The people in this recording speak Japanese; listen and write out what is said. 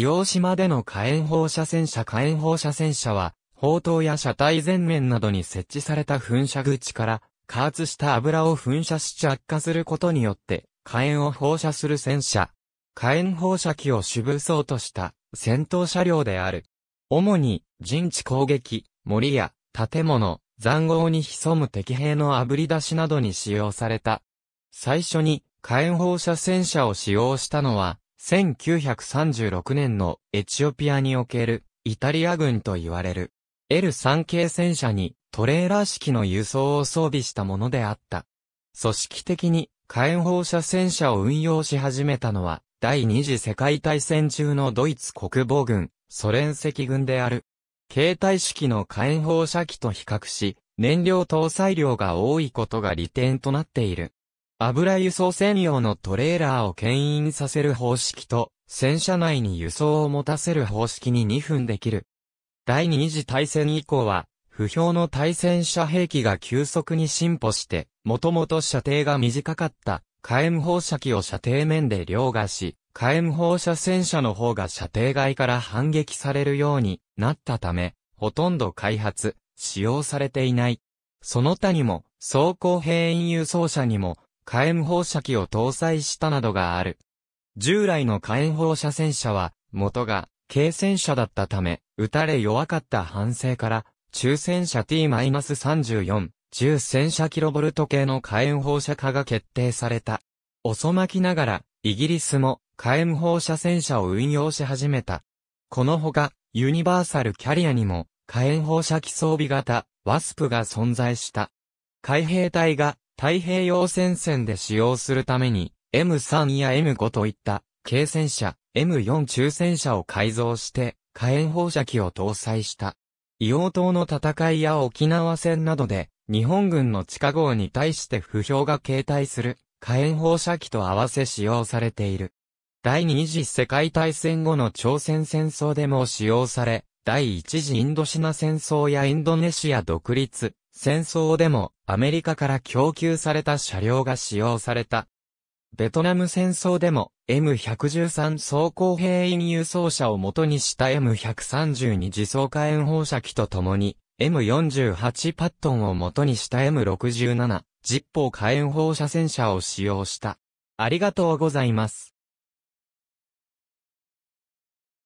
硫黄島での火炎放射線車火炎放射線車は、砲塔や車体前面などに設置された噴射口から、加圧した油を噴射し着火することによって、火炎を放射する戦車。火炎放射器を主武装とした戦闘車両である。主に陣地攻撃、森や建物、残壕に潜む敵兵の炙り出しなどに使用された。最初に火炎放射戦車を使用したのは1936年のエチオピアにおけるイタリア軍と言われる L3 系戦車にトレーラー式の輸送を装備したものであった。組織的に火炎放射戦車を運用し始めたのは第二次世界大戦中のドイツ国防軍、ソ連赤軍である。携帯式の火炎放射機と比較し、燃料搭載量が多いことが利点となっている。油輸送専用のトレーラーを牽引させる方式と、戦車内に輸送を持たせる方式に2分できる。第二次大戦以降は、不評の対戦車兵器が急速に進歩して、もともと射程が短かった、火炎放射器を射程面で凌駕し、火炎放射戦車の方が射程外から反撃されるようになったため、ほとんど開発、使用されていない。その他にも、装甲兵員輸送車にも、火炎放射器を搭載したなどがある。従来の火炎放射戦車は、元が、軽戦車だったため、撃たれ弱かった反省から、中戦車 T-34、中戦車キロボルト系の火炎放射化が決定された。遅まきながら、イギリスも火炎放射戦車を運用し始めた。このほか、ユニバーサルキャリアにも、火炎放射器装備型、ワスプが存在した。海兵隊が太平洋戦線で使用するために、M3 や M5 といった、軽戦車、M4 中戦車を改造して、火炎放射器を搭載した。硫黄島の戦いや沖縄戦などで、日本軍の地下壕に対して不評が携帯する、火炎放射器と合わせ使用されている。第二次世界大戦後の朝鮮戦争でも使用され、第一次インドシナ戦争やインドネシア独立、戦争でもアメリカから供給された車両が使用された。ベトナム戦争でも M113 装甲兵員輸送車を元にした M132 自走火炎放射器と共に M48 パットンを元にした M67 実砲火炎放射戦車を使用した。ありがとうございます。